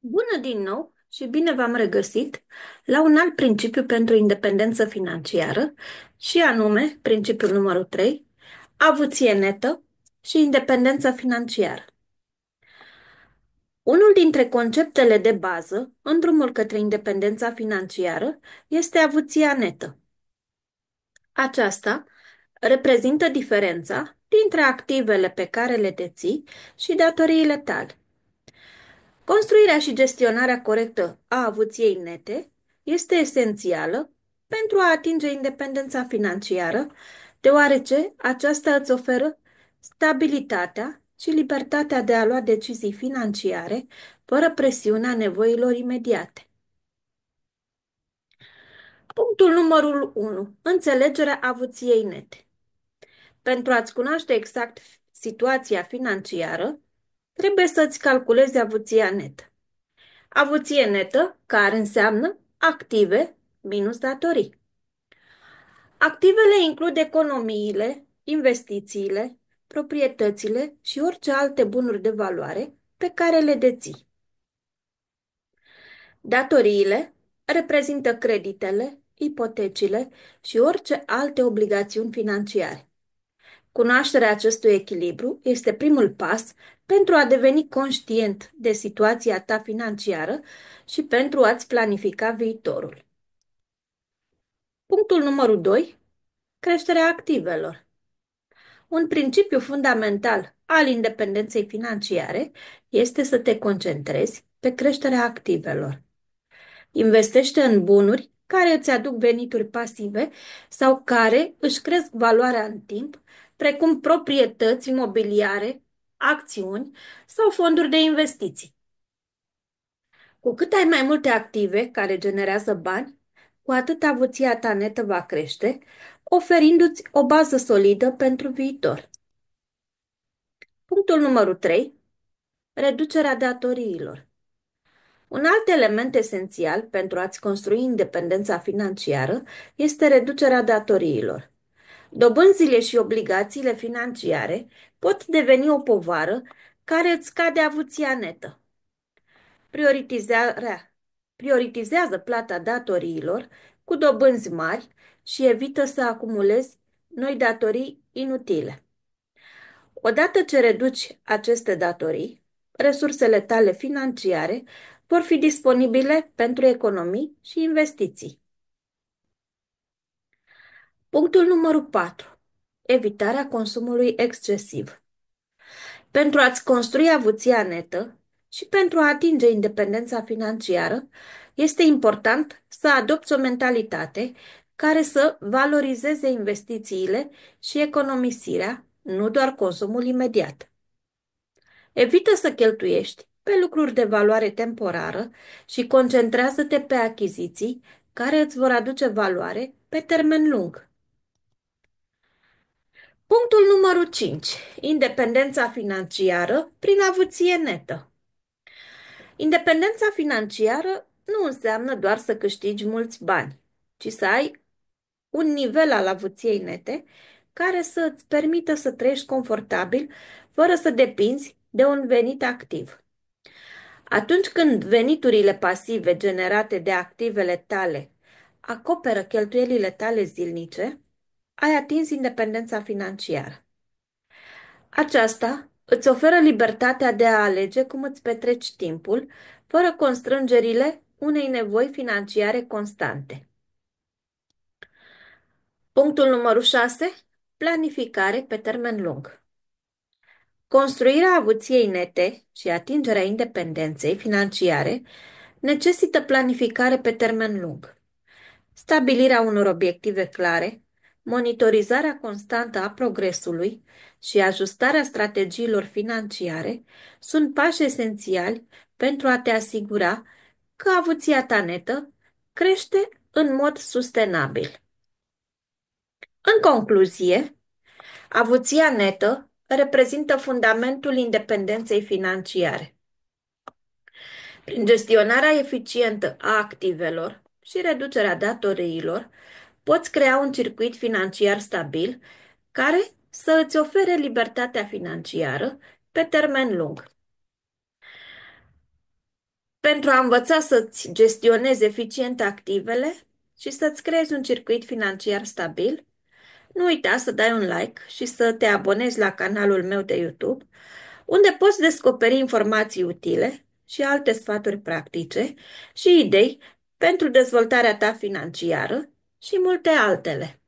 Bună din nou și bine v-am regăsit la un alt principiu pentru independență financiară și anume principiul numărul 3, avuție netă și independența financiară. Unul dintre conceptele de bază în drumul către independența financiară este avuția netă. Aceasta reprezintă diferența dintre activele pe care le deții și datoriile tale. Construirea și gestionarea corectă a avuției nete este esențială pentru a atinge independența financiară, deoarece aceasta îți oferă stabilitatea și libertatea de a lua decizii financiare fără presiunea nevoilor imediate. Punctul numărul 1. Înțelegerea avuției nete. Pentru a-ți cunoaște exact situația financiară, trebuie să-ți calculezi avuția netă. Avuție netă, care înseamnă active minus datorii. Activele includ economiile, investițiile, proprietățile și orice alte bunuri de valoare pe care le deții. Datoriile reprezintă creditele, ipotecile și orice alte obligațiuni financiare. Cunoașterea acestui echilibru este primul pas pentru a deveni conștient de situația ta financiară și pentru a-ți planifica viitorul. Punctul numărul 2. Creșterea activelor. Un principiu fundamental al independenței financiare este să te concentrezi pe creșterea activelor. Investește în bunuri care îți aduc venituri pasive sau care își cresc valoarea în timp, precum proprietăți imobiliare, acțiuni sau fonduri de investiții. Cu cât ai mai multe active care generează bani, cu atât avuția ta netă va crește, oferindu-ți o bază solidă pentru viitor. Punctul numărul 3. Reducerea datoriilor. Un alt element esențial pentru a-ți construi independența financiară este reducerea datoriilor. Dobânzile și obligațiile financiare pot deveni o povară care îți cade avuția netă. Prioritizarea prioritizează plata datoriilor cu dobânzi mari și evită să acumulezi noi datorii inutile. Odată ce reduci aceste datorii, resursele tale financiare vor fi disponibile pentru economii și investiții. Punctul numărul 4 evitarea consumului excesiv. Pentru a-ți construi avuția netă și pentru a atinge independența financiară, este important să adopți o mentalitate care să valorizeze investițiile și economisirea, nu doar consumul imediat. Evită să cheltuiești pe lucruri de valoare temporară și concentrează-te pe achiziții care îți vor aduce valoare pe termen lung. Punctul numărul 5. Independența financiară prin avuție netă. Independența financiară nu înseamnă doar să câștigi mulți bani, ci să ai un nivel al avuției nete care să îți permită să trăiești confortabil fără să depinzi de un venit activ. Atunci când veniturile pasive generate de activele tale acoperă cheltuielile tale zilnice, ai atins independența financiară. Aceasta îți oferă libertatea de a alege cum îți petreci timpul, fără constrângerile unei nevoi financiare constante. Punctul numărul 6. Planificare pe termen lung. Construirea avuției nete și atingerea independenței financiare necesită planificare pe termen lung. Stabilirea unor obiective clare, monitorizarea constantă a progresului și ajustarea strategiilor financiare sunt pași esențiali pentru a te asigura că avuția ta netă crește în mod sustenabil. În concluzie, avuția netă reprezintă fundamentul independenței financiare. Prin gestionarea eficientă a activelor și reducerea datoriilor, Poți crea un circuit financiar stabil care să îți ofere libertatea financiară pe termen lung. Pentru a învăța să-ți gestionezi eficient activele și să-ți creezi un circuit financiar stabil, nu uita să dai un like și să te abonezi la canalul meu de YouTube, unde poți descoperi informații utile și alte sfaturi practice și idei pentru dezvoltarea ta financiară și multe altele.